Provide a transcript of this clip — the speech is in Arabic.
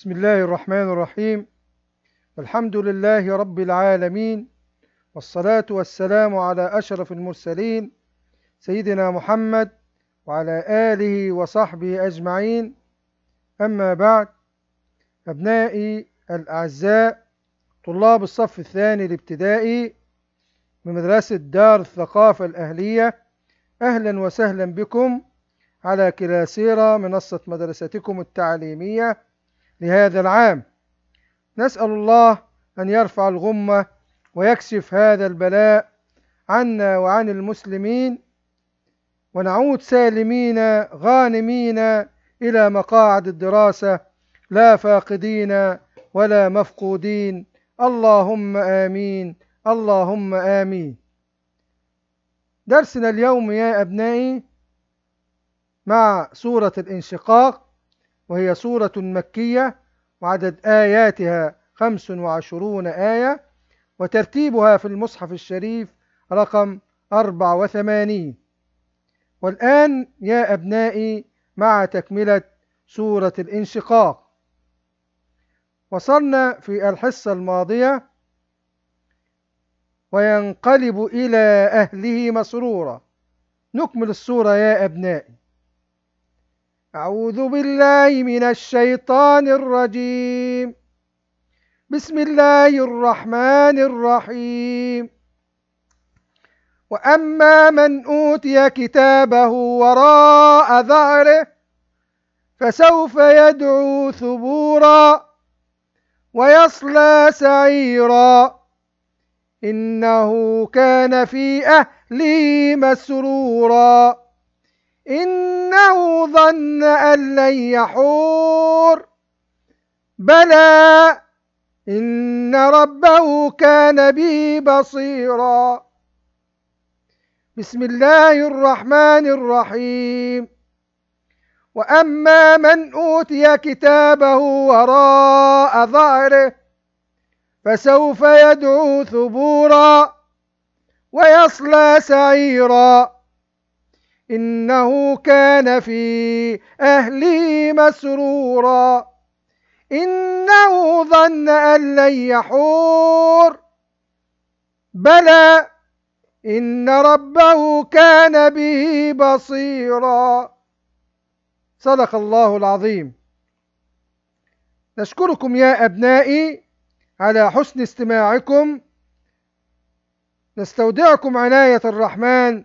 بسم الله الرحمن الرحيم الحمد لله رب العالمين والصلاة والسلام على أشرف المرسلين سيدنا محمد وعلى آله وصحبه أجمعين أما بعد أبنائي الأعزاء طلاب الصف الثاني الابتدائي من مدرسة دار الثقافة الأهلية أهلا وسهلا بكم على كلاسيرة منصة مدرستكم التعليمية لهذا العام نسأل الله أن يرفع الغمة ويكشف هذا البلاء عنا وعن المسلمين ونعود سالمين غانمين إلى مقاعد الدراسة لا فاقدين ولا مفقودين اللهم آمين اللهم آمين درسنا اليوم يا أبنائي مع سورة الانشقاق وهي سورة مكية وعدد آياتها خمس وعشرون آية وترتيبها في المصحف الشريف رقم أربع وثمانين والآن يا أبنائي مع تكملة سورة الانشقاق وصلنا في الحصة الماضية وينقلب إلى أهله مسرورا نكمل الصورة يا أبنائي أعوذ بالله من الشيطان الرجيم بسم الله الرحمن الرحيم وأما من أوتي كتابه وراء ظهره فسوف يدعو ثبورا ويصلى سعيرا إنه كان في أهله مسرورا إنه ظن أن لن يحور بلى إن ربه كان به بصيرا بسم الله الرحمن الرحيم وأما من أوتي كتابه وراء ظهره فسوف يدعو ثبورا ويصلى سعيرا إنه كان في أهله مسرورا إنه ظن أن لن يحور بلى إن ربه كان به بصيرا صدق الله العظيم نشكركم يا أبنائي على حسن استماعكم نستودعكم عناية الرحمن